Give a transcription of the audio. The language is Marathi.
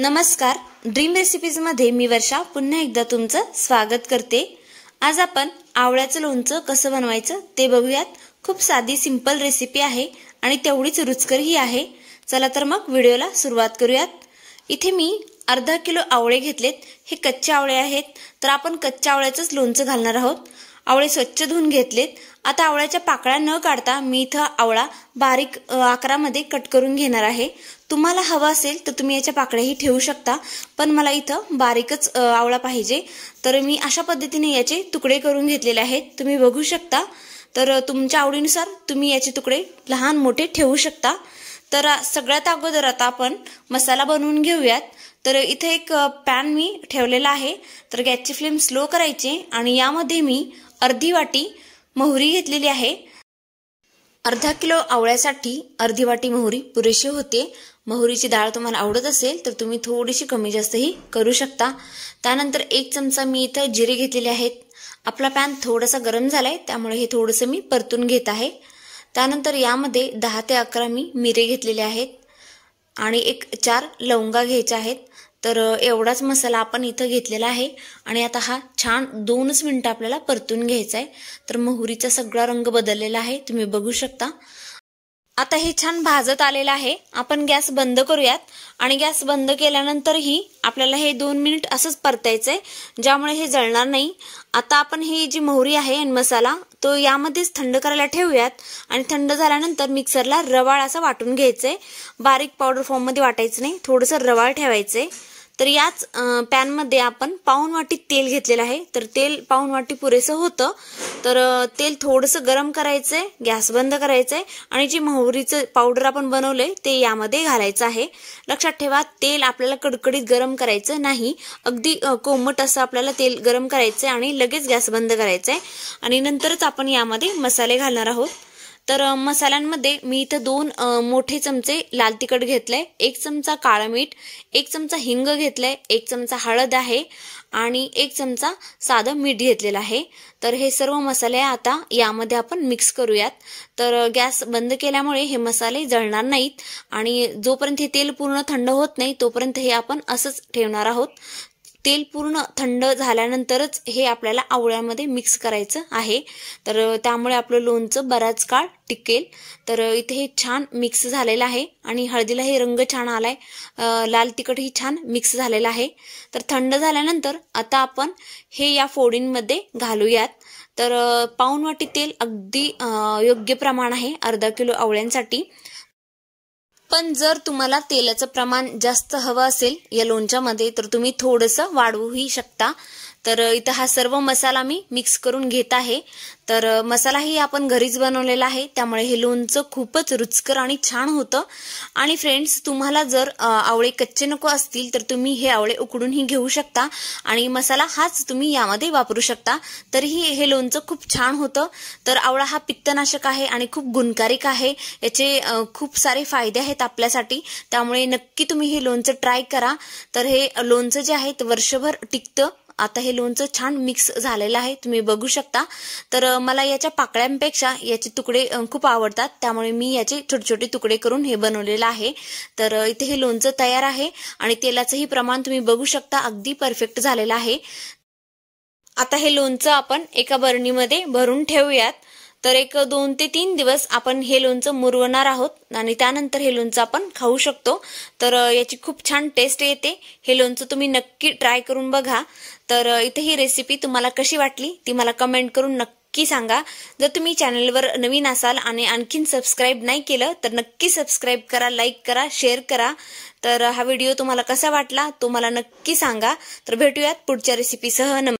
नमस्कार ड्रीम रेसिपीजमध्ये मी वर्षा पुन्हा एकदा तुमचं स्वागत करते आज आपण आवळ्याचं लोणचं कसं बनवायचं ते बघूयात खूप साधी सिंपल रेसिपी आहे आणि तेवढीच रुचकर ही आहे चला तर मग व्हिडिओला सुरुवात करूयात इथे मी अर्धा किलो आवळे घेतलेत हे कच्चे आवळे आहेत तर आपण कच्च्या आवळ्याचंच लोणचं घालणार आहोत आवळे स्वच्छ धुवून घेतलेत आता आवळ्याच्या पाकळ्या न काढता मी इथं आवळा बारीक आकारामध्ये कट करून घेणार आहे तुम्हाला हवा असेल तर तुम्ही याच्या पाकळ्याही ठेवू शकता पण मला इथं बारीकच आवळा पाहिजे तर मी अशा पद्धतीने याचे तुकडे करून घेतलेले आहेत तुम्ही बघू शकता तर तुमच्या आवडीनुसार तुम्ही याचे तुकडे लहान मोठे ठेवू शकता तर सगळ्यात अगोदर आता आपण मसाला बनवून घेऊयात तर इथे एक पॅन मी ठेवलेला आहे तर गॅसची फ्लेम स्लो करायची आणि यामध्ये मी अर्धी वाटी मोहरी घेतलेली आहे अर्धा किलो आवळ्यासाठी अर्धी वाटी मोहरी पुरेशी होते मोहरीची डाळ तुम्हाला आवडत असेल तर तुम्ही थोडीशी कमी जास्तही करू शकता त्यानंतर एक चमचा मी इथं जिरे घेतलेले आहेत आपला पॅन थोडासा गरम झालाय त्यामुळे हे थोडंसं मी परतून घेत आहे त्यानंतर यामध्ये दहा ते अकरा मी मिरे घेतलेले आहेत आणि एक चार लवंगा घ्यायच्या आहेत तर एवढाच मसाला आपण इथं घेतलेला आहे आणि आता हा छान दोनच मिनटं आपल्याला परतून घ्यायचा आहे तर मोहरीचा सगळा रंग बदललेला आहे तुम्ही बघू शकता आता हे छान भाजत आलेलं आहे आपण गॅस बंद करूयात आणि गॅस बंद केल्यानंतरही आपल्याला हे दोन मिनिट असंच परतायचं आहे ज्यामुळे हे जळणार नाही आता आपण ही जी मोहरी आहे मसाला तो यामध्येच थंड करायला ठेवूयात आणि थंड झाल्यानंतर मिक्सरला रवाळ असं वाटून घ्यायचं आहे बारीक पावडर फॉर्ममध्ये वाटायचं नाही थोडंसं रवाळ ठेवायचं आहे तर याच पॅनमध्ये आपण पाऊन वाटी तेल घेतलेलं आहे तर तेल पाऊन वाटी पुरेसं होतं तर तेल थोडंसं गरम करायचं आहे गॅस बंद करायचं आहे आणि जी मोहरीचं पावडर आपण बनवलंय ते यामध्ये घालायचं आहे लक्षात ठेवा तेल आपल्याला कडकडीत गरम करायचं नाही अगदी कोमट असं आपल्याला तेल गरम करायचं आहे आणि लगेच गॅस बंद करायचं आहे आणि नंतरच आपण यामध्ये मसाले घालणार आहोत तर मसाल्यांमध्ये मी इथं दोन मोठे चमचे लाल तिखट घेतलंय एक चमचा काळं मीठ एक चमचा हिंग घेतलंय एक चमचा हळद आहे आणि एक चमचा साधं मीठ घेतलेलं आहे तर हे सर्व मसाले आता यामध्ये आपण मिक्स करूयात तर गॅस बंद केल्यामुळे हे मसाले जळणार नाहीत आणि जोपर्यंत हे तेल पूर्ण थंड होत नाही तोपर्यंत हे आपण असंच ठेवणार आहोत तेल पूर्ण थंड झाल्यानंतरच हे आपल्याला आवळ्यामध्ये मिक्स करायचं आहे तर त्यामुळे आपलं लोणचं बराच काळ टिकेल तर इथे हे छान मिक्स झालेलं आहे आणि हळदीला हे रंग छान आलाय लाल तिखटही ही छान मिक्स झालेलं आहे तर थंड झाल्यानंतर आता आपण हे या फोडींमध्ये घालूयात तर पाऊनवाटी वाटी तेल अगदी योग्य प्रमाण आहे अर्धा किलो आवळ्यांसाठी पण जर तुम्हाला तेलाचं प्रमाण जास्त हवं असेल या लोणच्यामध्ये तर तुम्ही थोडंसं वाढवूही शकता तर इथं हा सर्व मसाला मी मिक्स करून घेत आहे तर मसालाही आपण घरीच बनवलेला आहे त्यामुळे हे लोणचं खूपच रुचकर आणि छान होतं आणि फ्रेंड्स तुम्हाला जर आवळे कच्चे नको असतील तर तुम्ही हे आवळे उकडूनही घेऊ शकता आणि मसाला हाच तुम्ही यामध्ये वापरू शकता तरीही हे लोणचं खूप छान होतं तर आवळा हा पित्तनाशक आहे आणि खूप गुणकारिक आहे याचे खूप सारे फायदे आहेत आपल्यासाठी त्यामुळे नक्की तुम्ही हे लोणचं ट्राय करा तर हे लोणचं जे आहे ते वर्षभर टिकतं आता हे लोणचं छान मिक्स झालेलं आहे तुम्ही बघू शकता तर मला याच्या पाकळ्यांपेक्षा याचे तुकडे खूप आवडतात त्यामुळे मी याचे छोटे छोटे तुकडे करून हे बनवलेलं आहे तर इथे हे लोणचं तयार आहे आणि तेलाचंही प्रमाण तुम्ही बघू शकता अगदी परफेक्ट झालेलं आहे आता हे लोणचं आपण एका बरणीमध्ये भरून ठेवूयात तर एक दोन ते तीन दिवस आपण हे लोणचं मुरवणार आहोत आणि त्यानंतर हे लोणचं आपण खाऊ शकतो तर याची खूप छान टेस्ट येते हे लोणचं तुम्ही नक्की ट्राय करून बघा तर इथे ही रेसिपी तुम्हाला कशी वाटली ती मला कमेंट करून नक्की सांगा जर तुम्ही चॅनलवर नवीन असाल आणि आणखीन सबस्क्राईब नाही केलं तर नक्की सबस्क्राईब करा लाईक करा शेअर करा तर हा व्हिडिओ तुम्हाला कसा वाटला तो मला नक्की सांगा तर भेटूयात पुढच्या रेसिपीसह नम